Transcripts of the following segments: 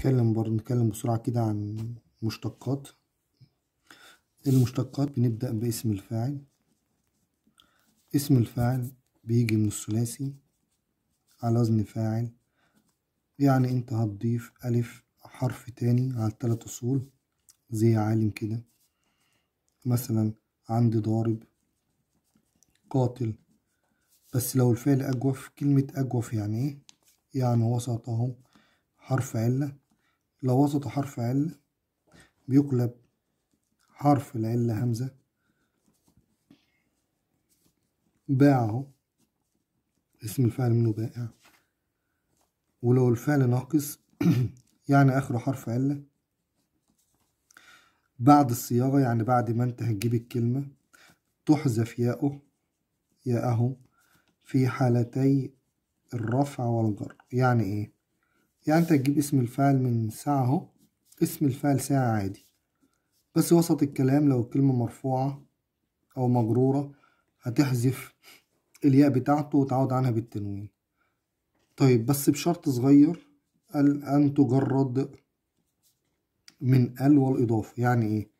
نتكلم برضه نتكلم بسرعة كده عن مشتقات إيه المشتقات بنبدأ باسم الفاعل اسم الفاعل بيجي من الثلاثي على وزن فاعل يعني انت هتضيف ألف حرف تاني على التلات أصول زي عالم كده مثلا عندي ضارب قاتل بس لو الفعل أجوف كلمة أجوف يعني ايه يعني وسطهم حرف علة لو وسط حرف علة بيقلب حرف العلة همزة باع اهو اسم الفعل منه بائع ولو الفعل ناقص يعني اخره حرف علة بعد الصياغة يعني بعد ما انت هتجيب الكلمة تحذف ياؤه ياءه في حالتي الرفع والجر يعني ايه يعني انت هتجيب اسم الفعل من ساعة اهو اسم الفعل ساعة عادي بس وسط الكلام لو الكلمة مرفوعة أو مجرورة هتحذف الياء بتاعته وتعوض عنها بالتنوين طيب بس بشرط صغير قال أن تجرد من ال والإضافة يعني إيه؟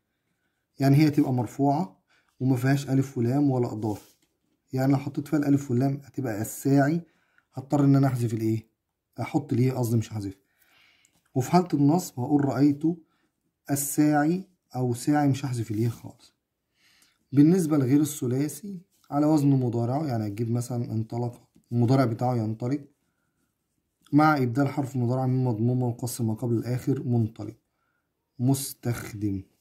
يعني هي تبقى مرفوعة وما فيهاش ألف ولام ولا إضافة يعني لو حطيت فيها الألف واللام هتبقى الساعي هضطر إن أنا أحذف الإيه؟ احط ليه قصدي مش حذف وفي حاله النصب هقول رايت الساعي او ساعي مش هحذف ليه خالص بالنسبه لغير الثلاثي على وزن مضارعه يعني هتجيب مثلا انطلق المضارع بتاعه ينطلق مع ابدال حرف مضارع من مضمومه وقص ما قبل الاخر منطلق مستخدم